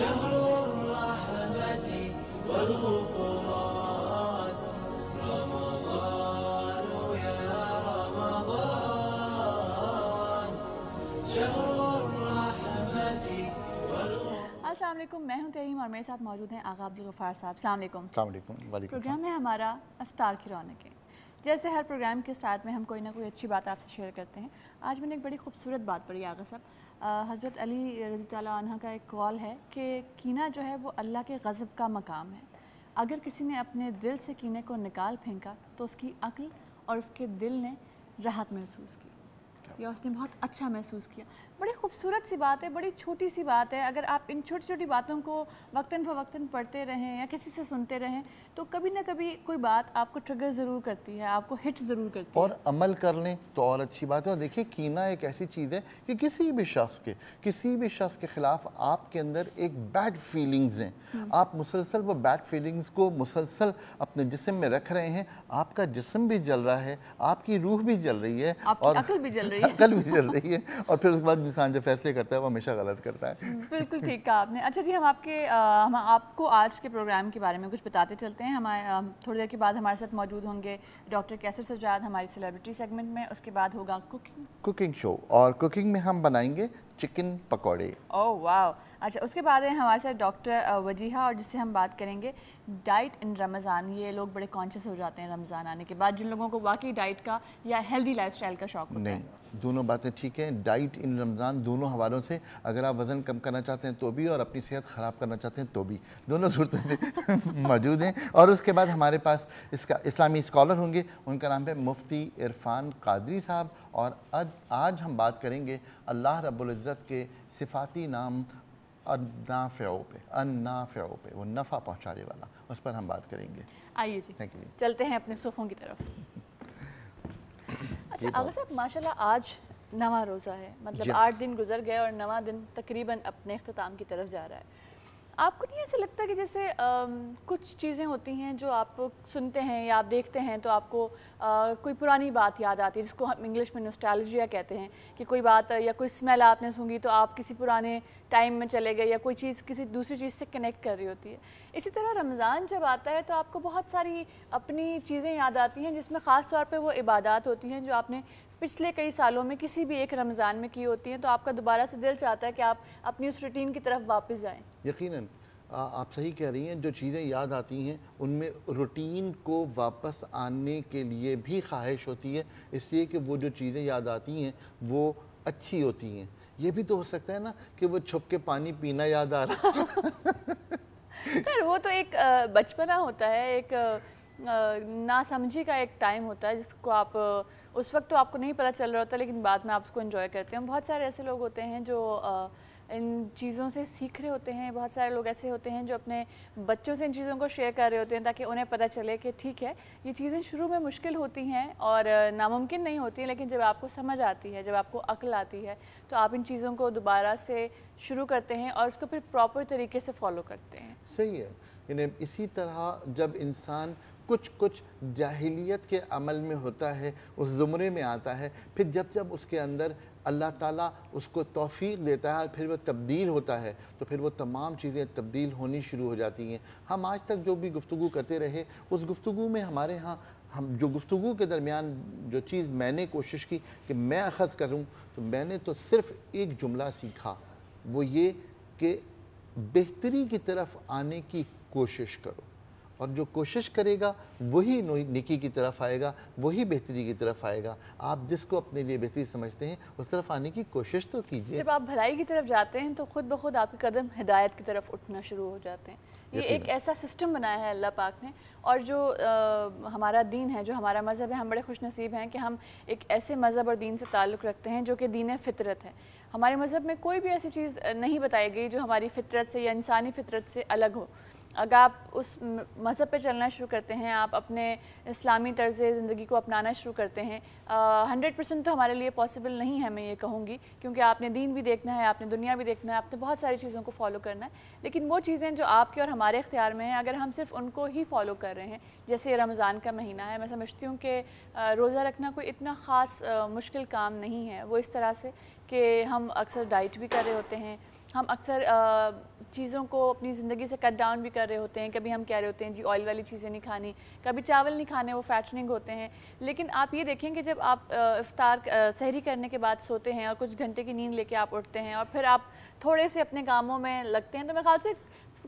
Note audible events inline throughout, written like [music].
شهر الرحمة والغفران رمضان يا رمضان شهر الرحمة मैं हूं तरीम और मेरे साथ मौजूद हैं आगा अब्दुल साहब अलैक्म प्रोग्राम है हमारा अफ्तार की रौनक जैसे हर प्रोग्राम के स्टार्ट में हम कोई ना कोई अच्छी बात आपसे शेयर करते हैं आज मैंने एक बड़ी खूबसूरत बात पढ़ी आगा साहब हज़रत अली रजी तह का एक कॉल है कि कीना जो है वो अल्लाह के गज़ब का मकाम है अगर किसी ने अपने दिल से कीने को निकाल फेंका तो उसकी अक्ल और उसके दिल ने राहत महसूस की या उसने बहुत अच्छा महसूस किया बड़ी खूबसूरत सी बात है बड़ी छोटी सी बात है अगर आप इन छोटी छोटी बातों को वक्ता फ़वक्ता पढ़ते रहें या किसी से सुनते रहें तो कभी ना कभी कोई बात आपको ट्रिगर ज़रूर करती है आपको हिट ज़रूर करती है और अमल कर लें तो और अच्छी बात है और देखिए कीना एक ऐसी चीज़ है कि किसी भी शख्स के किसी भी शख्स के ख़िलाफ़ आपके अंदर एक बैड फीलिंग्स हैं हम्म। आप मुसलसल वो बैड फीलिंग्स को मुसलसल अपने जिसम में रख रहे हैं आपका जिसम भी जल रहा है आपकी रूह भी जल रही है और अकल भी जल रही है [laughs] अकल भी जल रही है और फिर उसके बाद इंसान जो फैसले करता है वो हमेशा गलत करता है हम्म, बिल्कुल ठीक कहा आपने अच्छा जी हम आपके हम आपको आज के प्रोग्राम के बारे में कुछ बताते चलते हैं हमारे थोड़ी देर के बाद हमारे साथ मौजूद होंगे डॉक्टर कैसर सजाद हमारी सेलिब्रिटी सेगमेंट में उसके बाद होगा कुकिंग कुकिंग शो और कुकिंग में हम बनाएंगे चिकन पकौड़े ओह oh, वाह अच्छा उसके बाद है हमारे साथ डॉक्टर वजीहा और जिससे हम बात करेंगे डाइट इन रमज़ान ये लोग बड़े कॉन्शियस हो जाते हैं रमज़ान आने के बाद जिन लोगों को वाकई डाइट का या हेल्दी लाइफस्टाइल का शौक होता है दोनों बातें ठीक हैं डाइट इन रमज़ान दोनों हवालों से अगर आप वज़न कम करना चाहते हैं तो भी और अपनी सेहत ख़राब करना चाहते हैं तो भी दोनों सूरतें [laughs] मौजूद हैं और उसके बाद हमारे पास इसका इस्लामी इस्कॉलर होंगे उनका नाम है मुफ्ती इरफान कादरी साहब और आज हम बात करेंगे अल्लाह रब्ज़त हजरत के सिफाती नाम पे पे वो नफ़ा पहुँचाने वाला उस पर हम बात करेंगे आइए जी थैंक यू चलते हैं अपने सुखों की तरफ [laughs] अच्छा साहब माशाल्लाह आज नवा रोज़ा है मतलब आठ दिन गुजर गए और नवा दिन तकरीबन अपने अख्ताम की तरफ जा रहा है आपको नहीं ऐसा लगता कि जैसे आ, कुछ चीज़ें होती हैं जो आप सुनते हैं या आप देखते हैं तो आपको आ, कोई पुरानी बात याद आती है जिसको हम इंग्लिश में नोस्टालजिया कहते हैं कि कोई बात या कोई स्मेल आपने सूंघी तो आप किसी पुराने टाइम में चले गए या कोई चीज़ किसी दूसरी चीज़ से कनेक्ट कर रही होती है इसी तरह रमज़ान जब आता है तो आपको बहुत सारी अपनी चीज़ें याद आती हैं जिसमें ख़ास तौर पर वो इबादत होती हैं जो आपने पिछले कई सालों में किसी भी एक रमज़ान में की होती हैं तो आपका दोबारा से दिल चाहता है कि आप अपनी उस रूटीन की तरफ वापस जाएँ यकीन आप सही कह रही हैं जो चीज़ें याद आती हैं उनमें रूटीन को वापस आने के लिए भी ख्वाहिश होती है इसलिए कि वो जो चीज़ें याद आती हैं वो अच्छी होती हैं ये भी तो हो सकता है ना कि वो छुप के पानी पीना याद आ रहा है [laughs] वो तो एक बचपना होता है एक नासमझी का एक टाइम होता है जिसको आप उस वक्त तो आपको नहीं पता चल रहा होता लेकिन बाद में आप उसको इन्जॉय करते हैं बहुत सारे ऐसे लोग होते हैं जो आ, इन चीज़ों से सीख रहे होते हैं बहुत सारे लोग ऐसे होते हैं जो अपने बच्चों से इन चीज़ों को शेयर कर रहे होते हैं ताकि उन्हें पता चले कि ठीक है ये चीज़ें शुरू में मुश्किल होती हैं और नामुमकिन नहीं होती हैं लेकिन जब आपको समझ आती है जब आपको अक्ल आती है तो आप इन चीज़ों को दोबारा से शुरू करते हैं और उसको फिर प्रॉपर तरीके से फॉलो करते हैं सही है इन्हें इसी तरह जब इंसान कुछ कुछ जाहिलियत के अमल में होता है उस ज़ुमरे में आता है फिर जब जब उसके अंदर अल्लाह ताला उसको तौफीक देता है फिर वह तब्दील होता है तो फिर वो तमाम चीज़ें तब्दील होनी शुरू हो जाती हैं हम आज तक जो भी गुफ्तु करते रहे उस गुफ्तु में हमारे यहाँ हम जो गुफ्तु के दरमियान जो चीज़ मैंने कोशिश की कि मैं अखज़ करूँ तो मैंने तो सिर्फ़ एक जुमला सीखा वो ये कि बेहतरी की तरफ आने की कोशिश करो और जो कोशिश करेगा वही निकी की तरफ आएगा वही बेहतरी की तरफ आएगा आप जिसको अपने लिए बेहतरी समझते हैं उस तरफ आने की कोशिश तो कीजिए जब आप भलाई की तरफ जाते हैं तो खुद ब खुद आपके कदम हिदायत की तरफ उठना शुरू हो जाते हैं ये एक ऐसा सिस्टम बनाया है अल्लाह पाक ने और जो आ, हमारा दीन है जो हमारा मज़हब है हम बड़े खुश नसीब हैं कि हम एक ऐसे मज़हब और दीन से ताल्लुक़ रखते हैं जो कि दीन फितरत है हमारे मज़हब में कोई भी ऐसी चीज़ नहीं बताई गई जो हमारी फितरत से या इंसानी फितरत से अलग हो अगर आप उस मज़हब पे चलना शुरू करते हैं आप अपने इस्लामी तर्ज ज़िंदगी को अपनाना शुरू करते हैं हंड्रेड परसेंट तो हमारे लिए पॉसिबल नहीं है मैं ये कहूँगी क्योंकि आपने दीन भी देखना है आपने दुनिया भी देखना है आपने बहुत सारी चीज़ों को फॉलो करना है लेकिन वो चीज़ें जो आपके और हमारे इख्तियार में हैं अगर हम सिर्फ उनको ही फॉलो कर रहे हैं जैसे रमज़ान का महीना है मैं समझती हूँ कि रोज़ा रखना कोई इतना ख़ास मुश्किल काम नहीं है वो इस तरह से कि हम अक्सर डाइट भी कर रहे होते हैं हम अक्सर चीज़ों को अपनी ज़िंदगी से कट डाउन भी कर रहे होते हैं कभी हम कह रहे होते हैं जी ऑयल वाली चीज़ें नहीं खानी कभी चावल नहीं खाने वो फैटनिंग होते हैं लेकिन आप ये देखें कि जब आप इफ़ार सहरी करने के बाद सोते हैं और कुछ घंटे की नींद लेके आप उठते हैं और फिर आप थोड़े से अपने कामों में लगते हैं तो मेरे ख्याल से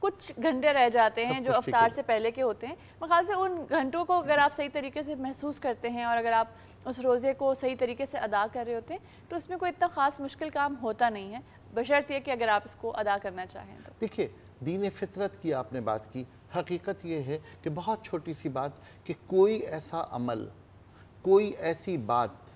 कुछ घंटे रह जाते हैं जो अवतार से पहले के होते हैं मेरे ख्याल से उन घंटों को अगर आप सही तरीके से महसूस करते हैं और अगर आप उस रोज़े को सही तरीके से अदा कर रहे होते हैं तो उसमें कोई इतना ख़ास मुश्किल काम होता नहीं है बशर्त यह कि अगर आप इसको अदा करना चाहें तो देखिए दीन फितरत की आपने बात की हकीकत यह है कि बहुत छोटी सी बात कि कोई ऐसा अमल कोई ऐसी बात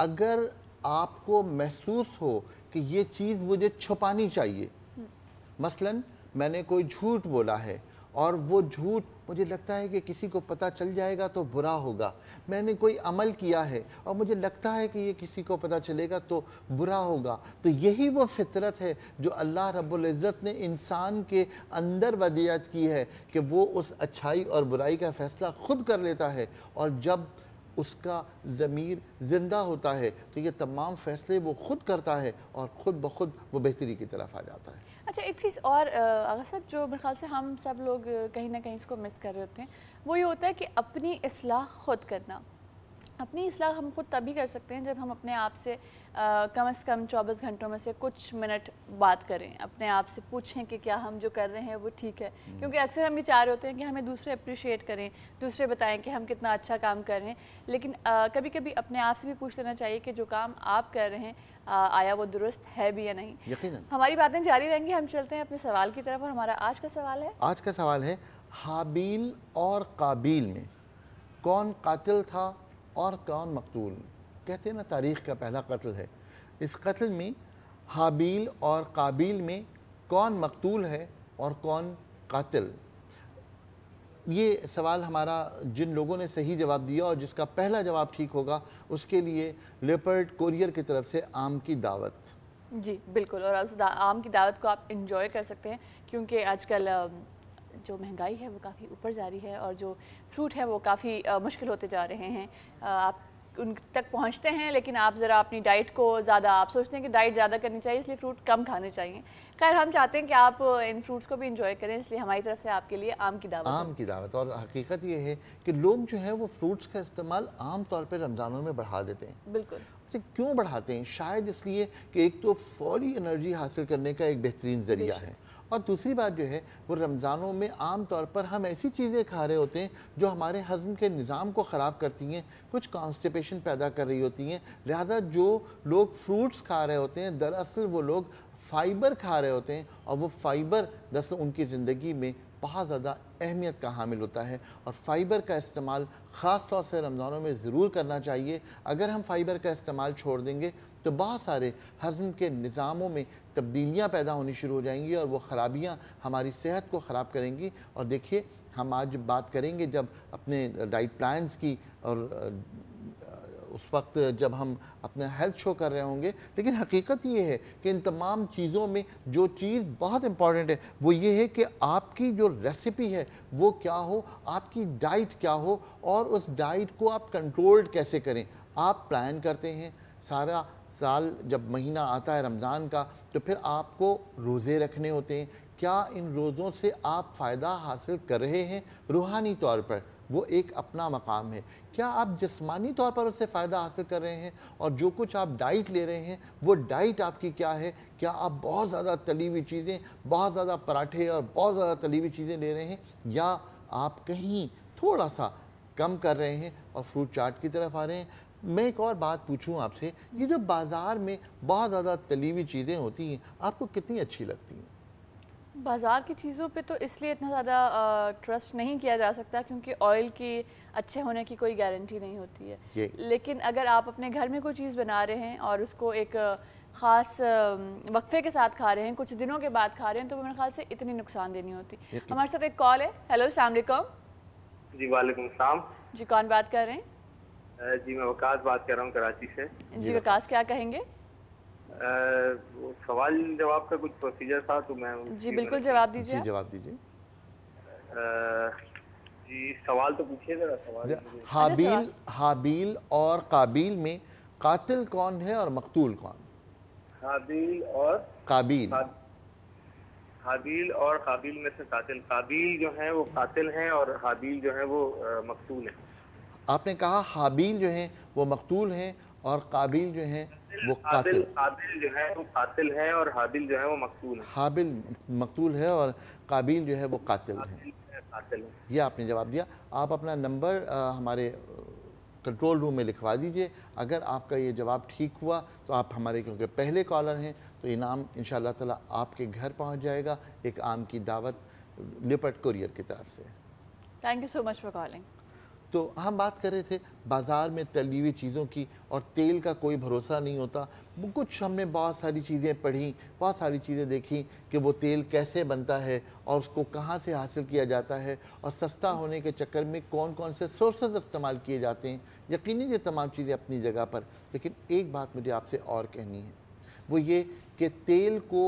अगर आपको महसूस हो कि ये चीज़ मुझे छुपानी चाहिए हम्म। मसलन मैंने कोई झूठ बोला है और वो झूठ मुझे लगता है कि किसी को पता चल जाएगा तो बुरा होगा मैंने कोई अमल किया है और मुझे लगता है कि ये किसी को पता चलेगा तो बुरा होगा तो यही वो फितरत है जो अल्लाह रब्ज़त ने इंसान के अंदर वदियत की है कि वो उस अच्छाई और बुराई का फ़ैसला ख़ुद कर लेता है और जब उसका ज़मीर ज़िंदा होता है तो ये तमाम फ़ैसले वो ख़ुद करता है और ख़ुद ब खुद वो बेहतरी की तरफ आ जाता है अच्छा एक चीज़ और आगा साहब जो मेरे ख्याल से हम सब लोग कहीं ना कहीं इसको मिस कर रहे होते हैं वो ये होता है कि अपनी असलाह खुद करना अपनी असलाह हम खुद तभी कर सकते हैं जब हम अपने आप से आ, कम अज़ कम चौबीस घंटों में से कुछ मिनट बात करें अपने आप से पूछें कि क्या हम जो कर रहे हैं वो ठीक है हम्म। क्योंकि अक्सर हम ये चाह रहे होते हैं कि हमें दूसरे अप्रिशिएट करें दूसरे बताएं कि हम कितना अच्छा काम कर रहे हैं लेकिन आ, कभी कभी अपने आप से भी पूछ लेना चाहिए कि जो काम आप कर रहे हैं आ, आया वो दुरुस्त है भी या नहीं हमारी बातें जारी रहेंगी हम चलते हैं अपने सवाल की तरफ और हमारा आज का सवाल है आज का सवाल है हाबील और काबिल में कौन कातिल था और कौन मकतूल कहते हैं ना तारीख़ का पहला कत्ल है इस कत्ल में हाबील और काबिल में कौन मकतूल है और कौन कातिल ये सवाल हमारा जिन लोगों ने सही जवाब दिया और जिसका पहला जवाब ठीक होगा उसके लिए लेपर्ड कोरियर की तरफ से आम की दावत जी बिल्कुल और आम की दावत को आप इन्जॉय कर सकते हैं क्योंकि आजकल जो महंगाई है वो काफ़ी ऊपर जा रही है और जो फ्रूट है वो काफ़ी मुश्किल होते जा रहे हैं आप उन तक पहुंचते हैं लेकिन आप ज़रा अपनी डाइट को ज़्यादा आप सोचते हैं कि डाइट ज़्यादा करनी चाहिए इसलिए फ्रूट कम खाने चाहिए खैर हम चाहते हैं कि आप इन फ्रूट्स को भी इंजॉय करें इसलिए हमारी तरफ से आपके लिए आम की दावत आम की दावत और हकीकत ये है कि लोग जो है वो फ्रूट्स का इस्तेमाल आम तौर पर रमज़ानों में बढ़ा देते हैं बिल्कुल से क्यों बढ़ाते हैं शायद इसलिए कि एक तो फौरी एनर्जी हासिल करने का एक बेहतरीन ज़रिया है और दूसरी बात जो है वो रमज़ानों में आम तौर पर हम ऐसी चीज़ें खा रहे होते हैं जो हमारे हज़म के निज़ाम को ख़राब करती हैं कुछ कॉन्स्टिपेशन पैदा कर रही होती हैं लिहाजा जो लोग फ्रूट्स खा रहे होते हैं दरअसल वो लोग फाइबर खा रहे होते हैं और वो फाइबर दरअसल उनकी ज़िंदगी में बहुत ज़्यादा अहमियत का हामिल होता है और फ़ाइबर का इस्तेमाल ख़ास तौर से रमज़ानों में ज़रूर करना चाहिए अगर हम फ़ाइबर का इस्तेमाल छोड़ देंगे तो बहुत सारे हज़म के निज़ामों में तब्दीलियाँ पैदा होनी शुरू हो जाएंगी और वो ख़राबियाँ हमारी सेहत को ख़राब करेंगी और देखिए हम आज बात करेंगे जब अपने डाइट प्लान्स की और उस वक्त जब हम अपना हेल्थ शो कर रहे होंगे लेकिन हकीकत ये है कि इन तमाम चीज़ों में जो चीज़ बहुत इम्पॉर्टेंट है वो ये है कि आपकी जो रेसिपी है वो क्या हो आपकी डाइट क्या हो और उस डाइट को आप कंट्रोल्ड कैसे करें आप प्लान करते हैं सारा साल जब महीना आता है रमज़ान का तो फिर आपको रोज़े रखने होते हैं क्या इन रोज़ों से आप फ़ायदा हासिल कर रहे हैं रूहानी तौर पर वो एक अपना मकाम है क्या आप जिसमानी तौर पर उससे फ़ायदा हासिल कर रहे हैं और जो कुछ आप डाइट ले रहे हैं वो डाइट आपकी क्या है क्या आप बहुत ज़्यादा तली हुई चीज़ें बहुत ज़्यादा पराठे और बहुत ज़्यादा तली हुई चीज़ें ले रहे हैं या आप कहीं थोड़ा सा कम कर रहे हैं और फ्रूट चाट की तरफ आ रहे हैं मैं एक और बात पूछूं आपसे ये जो बाज़ार में बहुत ज़्यादा तली हुई चीज़ें होती हैं आपको कितनी अच्छी लगती हैं बाज़ार की चीज़ों पे तो इसलिए इतना ज़्यादा ट्रस्ट नहीं किया जा सकता क्योंकि ऑयल की अच्छे होने की कोई गारंटी नहीं होती है लेकिन अगर आप अपने घर में कोई चीज़ बना रहे हैं और उसको एक ख़ास वक्फे के साथ खा रहे हैं कुछ दिनों के बाद खा रहे हैं तो मेरे ख्याल से इतनी नुकसान देनी होती तो हमारे साथ एक कॉल है हेलो अलैक्म जी वालेकुम जी कौन बात कर रहे हैं जी मैं वकास बात कर रहा हूँ कराची से जी वकास क्या कहेंगे सवाल जवाब का कुछ प्रोसीजर था तो मैं जी बिल्कुल जवाब दीजिए जी जवाब दीजिए सवाल तो पूछिए जरा सवाल हाबील अच्छा हाबील और काबिल में कातिल कौन है और मकतूल कौन हाबील और काबिल हाबील और काबिल में से कातिल काबिल जो है वो कातिल है और हाबील जो है वो मकतूल है आपने कहा हाबील जो है वो मकतूल हैं और काबिल जो है वो कातिल काबिल जो है वो कातिल है और हाबिल जो है वो मकतूल है हाबिल मकतूल है और काबिल जो है वो कातिल है ये आपने जवाब दिया आप अपना नंबर हमारे कंट्रोल रूम में लिखवा दीजिए अगर आपका ये जवाब ठीक हुआ तो आप हमारे क्योंकि पहले कॉलर हैं तो इनाम इन ताला आपके घर पहुंच जाएगा एक आम की दावत लिपट कुरियर की तरफ से thank you so much for calling तो हम बात कर रहे थे बाज़ार में तली हुई चीज़ों की और तेल का कोई भरोसा नहीं होता कुछ हमने बहुत सारी चीज़ें पढ़ी बहुत सारी चीज़ें देखी कि वो तेल कैसे बनता है और उसको कहाँ से हासिल किया जाता है और सस्ता होने के चक्कर में कौन कौन से सोर्सेज इस्तेमाल किए जाते हैं यकीनी ये तमाम चीज़ें अपनी जगह पर लेकिन एक बात मुझे आपसे और कहनी है वो ये कि तेल को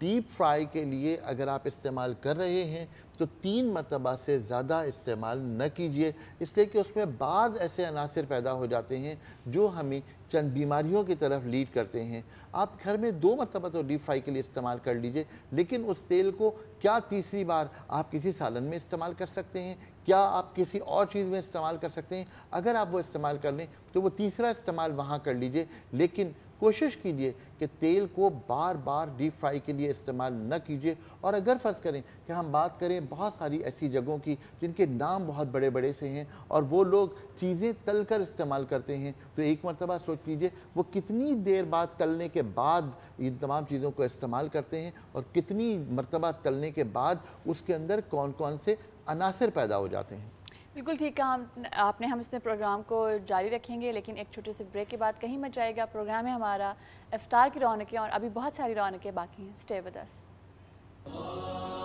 डीप फ्राई के लिए अगर आप इस्तेमाल कर रहे हैं तो तीन मरतबा से ज़्यादा इस्तेमाल न कीजिए इसलिए कि उसमें बाद ऐसे अनासर पैदा हो जाते हैं जो हमें चंद बीमारियों की तरफ लीड करते हैं आप घर में दो मरतबा तो डीप फ्राई के लिए इस्तेमाल कर लीजिए लेकिन उस तेल को क्या तीसरी बार आप किसी सालन में इस्तेमाल कर सकते हैं क्या आप किसी और चीज़ में इस्तेमाल कर सकते हैं अगर आप वो इस्तेमाल कर लें तो वो तीसरा इस्तेमाल वहाँ कर लीजिए लेकिन कोशिश कीजिए कि तेल को बार बार डीप फ्राई के लिए इस्तेमाल न कीजिए और अगर फ़र्ज़ करें कि हम बात करें बहुत सारी ऐसी जगहों की जिनके नाम बहुत बड़े बड़े से हैं और वो लोग चीज़ें तल कर इस्तेमाल करते हैं तो एक मरतबा सोच लीजिए वो कितनी देर बाद तलने के बाद इन तमाम चीज़ों को इस्तेमाल करते हैं और कितनी मरतबा तलने के बाद उसके अंदर कौन कौन से अनासर पैदा हो जाते हैं बिल्कुल ठीक कहा आपने हम इसने प्रोग्राम को जारी रखेंगे लेकिन एक छोटे से ब्रेक के बाद कहीं मत जाएगा प्रोग्राम है हमारा इफ्तार की रौनकें और अभी बहुत सारी रौनकें बाकी हैं स्टे विद अस